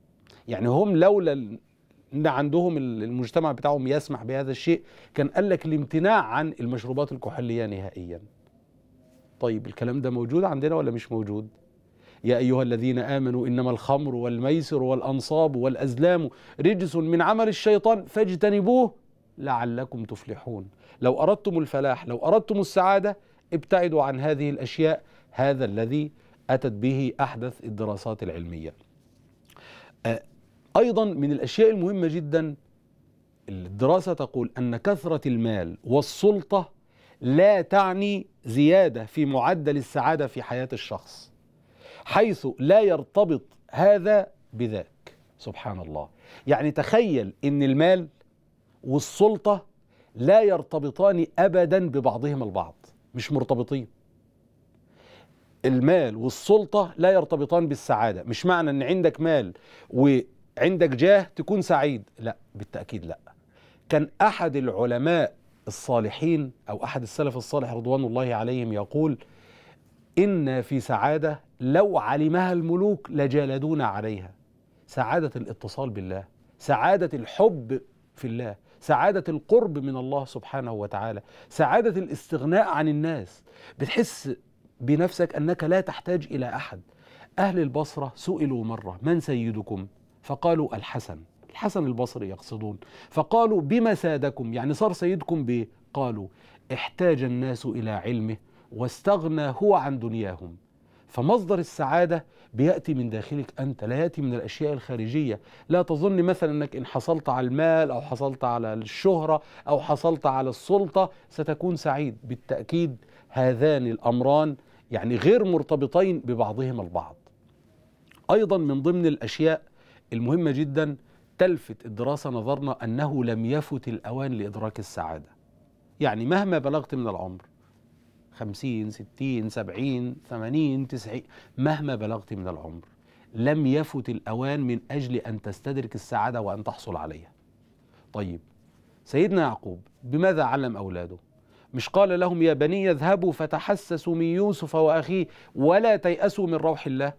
يعني هم لولا ان عندهم المجتمع بتاعهم يسمح بهذا الشيء كان قال لك الامتناع عن المشروبات الكحوليه نهائيا طيب الكلام ده موجود عندنا ولا مش موجود يا ايها الذين امنوا انما الخمر والميسر والانصاب والازلام رجس من عمل الشيطان فاجتنبوه لعلكم تفلحون لو اردتم الفلاح لو اردتم السعاده ابتعدوا عن هذه الاشياء هذا الذي أتت به أحدث الدراسات العلمية أيضا من الأشياء المهمة جدا الدراسة تقول أن كثرة المال والسلطة لا تعني زيادة في معدل السعادة في حياة الشخص حيث لا يرتبط هذا بذاك سبحان الله يعني تخيل أن المال والسلطة لا يرتبطان أبدا ببعضهما البعض مش مرتبطين المال والسلطة لا يرتبطان بالسعادة مش معنى أن عندك مال وعندك جاه تكون سعيد لا بالتأكيد لا كان أحد العلماء الصالحين أو أحد السلف الصالح رضوان الله عليهم يقول إن في سعادة لو علمها الملوك لجالدونا عليها سعادة الاتصال بالله سعادة الحب في الله سعادة القرب من الله سبحانه وتعالى سعادة الاستغناء عن الناس بتحس بنفسك أنك لا تحتاج إلى أحد أهل البصرة سئلوا مرة من سيدكم فقالوا الحسن الحسن البصري يقصدون فقالوا بما سادكم يعني صار سيدكم بإيه قالوا احتاج الناس إلى علمه واستغنى هو عن دنياهم فمصدر السعادة بيأتي من داخلك أنت لا يأتي من الأشياء الخارجية لا تظن مثلا أنك إن حصلت على المال أو حصلت على الشهرة أو حصلت على السلطة ستكون سعيد بالتأكيد هذان الأمران يعني غير مرتبطين ببعضهما البعض أيضا من ضمن الأشياء المهمة جدا تلفت الدراسة نظرنا أنه لم يفت الأوان لإدراك السعادة يعني مهما بلغت من العمر خمسين ستين سبعين ثمانين تسعين مهما بلغت من العمر لم يفت الأوان من أجل أن تستدرك السعادة وأن تحصل عليها طيب سيدنا يعقوب بماذا علم أولاده مش قال لهم يا بني اذهبوا فتحسسوا من يوسف واخيه ولا تيأسوا من روح الله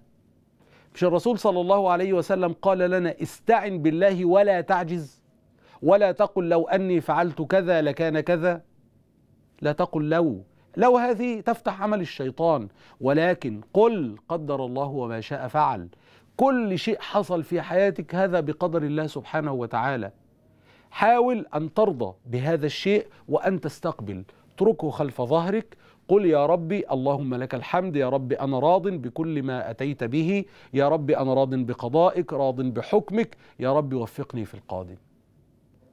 مش الرسول صلى الله عليه وسلم قال لنا استعن بالله ولا تعجز ولا تقل لو اني فعلت كذا لكان كذا لا تقل لو لو هذه تفتح عمل الشيطان ولكن قل قدر الله وما شاء فعل كل شيء حصل في حياتك هذا بقدر الله سبحانه وتعالى حاول أن ترضى بهذا الشيء وأن تستقبل اتركه خلف ظهرك قل يا ربي اللهم لك الحمد يا ربي أنا راض بكل ما أتيت به يا ربي أنا راض بقضائك راض بحكمك يا ربي وفقني في القادم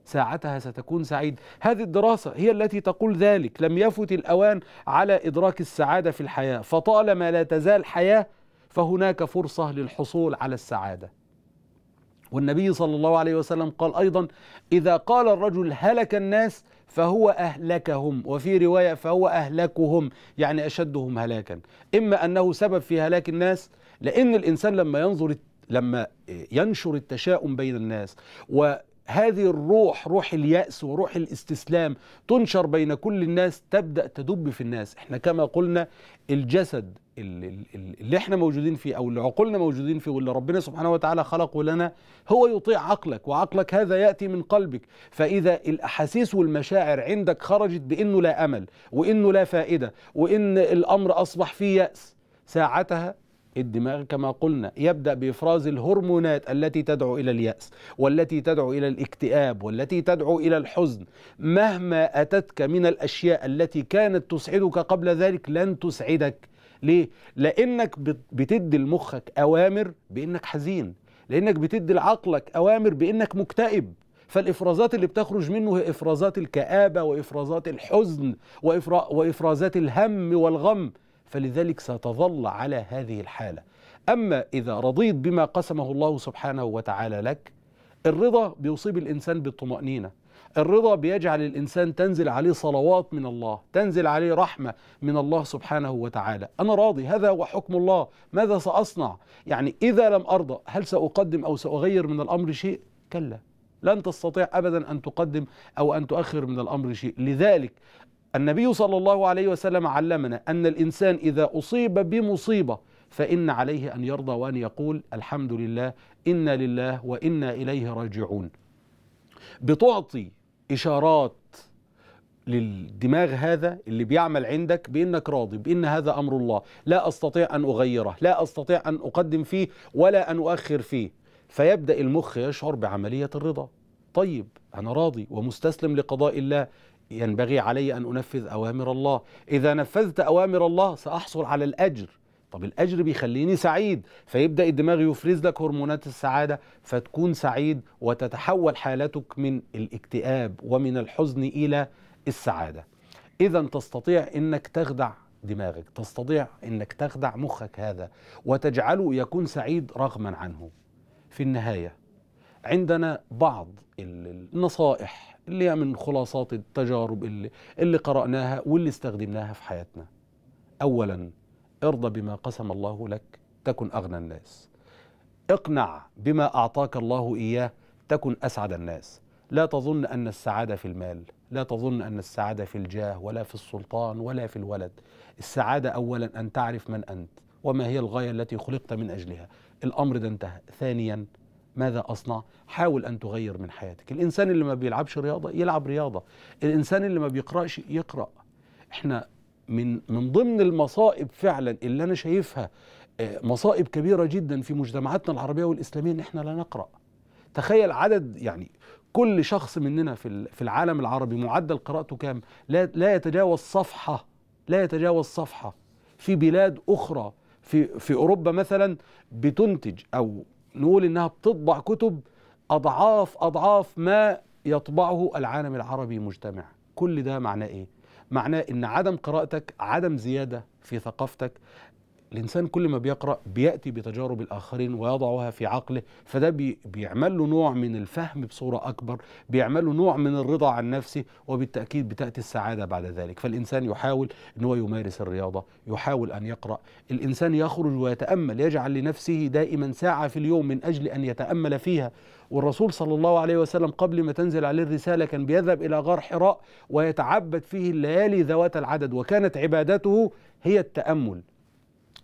ساعتها ستكون سعيد هذه الدراسة هي التي تقول ذلك لم يفت الأوان على إدراك السعادة في الحياة فطالما لا تزال حياة فهناك فرصة للحصول على السعادة والنبي صلى الله عليه وسلم قال أيضا إذا قال الرجل هلك الناس فهو أهلكهم وفي رواية فهو أهلكهم يعني أشدهم هلاكا إما أنه سبب في هلاك الناس لأن الإنسان لما ينظر لما ينشر التشاؤم بين الناس هذه الروح روح اليأس وروح الاستسلام تنشر بين كل الناس تبدأ تدب في الناس احنا كما قلنا الجسد اللي احنا موجودين فيه او اللي عقولنا موجودين فيه واللي ربنا سبحانه وتعالى خلقه لنا هو يطيع عقلك وعقلك هذا ياتي من قلبك فاذا الاحاسيس والمشاعر عندك خرجت بانه لا امل وانه لا فائده وان الامر اصبح فيه ياس ساعتها الدماغ كما قلنا يبدأ بإفراز الهرمونات التي تدعو إلى اليأس والتي تدعو إلى الاكتئاب والتي تدعو إلى الحزن مهما أتتك من الأشياء التي كانت تسعدك قبل ذلك لن تسعدك ليه؟ لأنك بتدي لمخك أوامر بأنك حزين لأنك بتدي لعقلك أوامر بأنك مكتئب فالإفرازات اللي بتخرج منه هي إفرازات الكآبة وإفرازات الحزن وإفرازات الهم والغم فلذلك ستظل على هذه الحالة أما إذا رضيت بما قسمه الله سبحانه وتعالى لك الرضا بيصيب الإنسان بالطمأنينة الرضا بيجعل الإنسان تنزل عليه صلوات من الله تنزل عليه رحمة من الله سبحانه وتعالى أنا راضي هذا هو حكم الله ماذا سأصنع يعني إذا لم أرضى هل سأقدم أو سأغير من الأمر شيء كلا لن تستطيع ابدا ان تقدم او ان تؤخر من الامر شيء، لذلك النبي صلى الله عليه وسلم علمنا أن الإنسان إذا أصيب بمصيبة فإن عليه أن يرضى وأن يقول الحمد لله إنا لله وإنا إليه راجعون بتعطي إشارات للدماغ هذا اللي بيعمل عندك بانك راضي بان هذا امر الله لا استطيع ان اغيره لا استطيع ان اقدم فيه ولا ان اؤخر فيه فيبدا المخ يشعر بعمليه الرضا طيب انا راضي ومستسلم لقضاء الله ينبغي علي أن أنفذ أوامر الله إذا نفذت أوامر الله سأحصل على الأجر طب الأجر بيخليني سعيد فيبدأ الدماغ يفرز لك هرمونات السعادة فتكون سعيد وتتحول حالتك من الاكتئاب ومن الحزن إلى السعادة إذا تستطيع أنك تخدع دماغك تستطيع أنك تخدع مخك هذا وتجعله يكون سعيد رغما عنه في النهاية عندنا بعض النصائح اللي هي من خلاصات التجارب اللي, اللي قرأناها واللي استخدمناها في حياتنا أولا ارضى بما قسم الله لك تكن أغنى الناس اقنع بما أعطاك الله إياه تكن أسعد الناس لا تظن أن السعادة في المال لا تظن أن السعادة في الجاه ولا في السلطان ولا في الولد السعادة أولا أن تعرف من أنت وما هي الغاية التي خلقت من أجلها الأمر ده انتهى ثانيا ماذا أصنع؟ حاول أن تغير من حياتك الإنسان اللي ما بيلعبش رياضة يلعب رياضة الإنسان اللي ما بيقرأش يقرأ إحنا من, من ضمن المصائب فعلا اللي أنا شايفها آه، مصائب كبيرة جدا في مجتمعاتنا العربية والإسلامية إن إحنا لا نقرأ تخيل عدد يعني كل شخص مننا في في العالم العربي معدل قراءته كام؟ لا لا يتجاوز صفحة لا يتجاوز صفحة في بلاد أخرى في في أوروبا مثلا بتنتج أو نقول انها بتطبع كتب اضعاف اضعاف ما يطبعه العالم العربي مجتمع كل ده معناه ايه معناه ان عدم قراءتك عدم زياده في ثقافتك الإنسان كل ما بيقرأ بيأتي بتجارب الآخرين ويضعها في عقله فده بي بيعمل له نوع من الفهم بصورة أكبر بيعمل له نوع من الرضا عن نفسه وبالتأكيد بتأتي السعادة بعد ذلك فالإنسان يحاول أن هو يمارس الرياضة يحاول أن يقرأ الإنسان يخرج ويتأمل يجعل لنفسه دائما ساعة في اليوم من أجل أن يتأمل فيها والرسول صلى الله عليه وسلم قبل ما تنزل عليه الرسالة كان بيذهب إلى غار حراء ويتعبد فيه الليالي ذوات العدد وكانت عبادته هي التأمل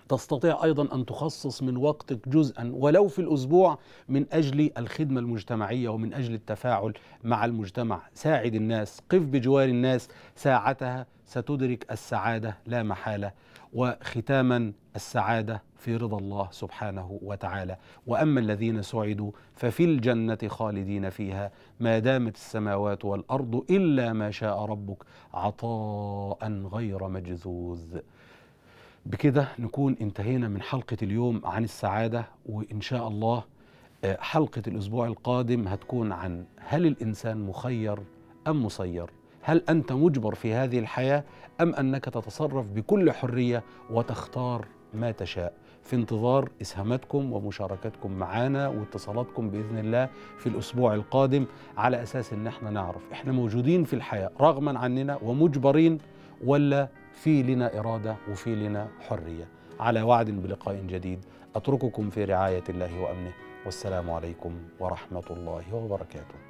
تستطيع أيضا أن تخصص من وقتك جزءا ولو في الأسبوع من أجل الخدمة المجتمعية ومن أجل التفاعل مع المجتمع ساعد الناس قف بجوار الناس ساعتها ستدرك السعادة لا محالة وختاما السعادة في رضا الله سبحانه وتعالى وأما الذين سعدوا ففي الجنة خالدين فيها ما دامت السماوات والأرض إلا ما شاء ربك عطاء غير مجذوذ بكده نكون انتهينا من حلقة اليوم عن السعادة وإن شاء الله آه، حلقة الأسبوع القادم هتكون عن هل الإنسان مخير أم مسير؟ هل أنت مجبر في هذه الحياة أم أنك تتصرف بكل حرية وتختار ما تشاء؟ في انتظار اسهاماتكم ومشاركاتكم معانا واتصالاتكم باذن الله في الاسبوع القادم على اساس ان احنا نعرف احنا موجودين في الحياه رغما عننا ومجبرين ولا في لنا إرادة وفي لنا حرية على وعد بلقاء جديد أترككم في رعاية الله وأمنه والسلام عليكم ورحمة الله وبركاته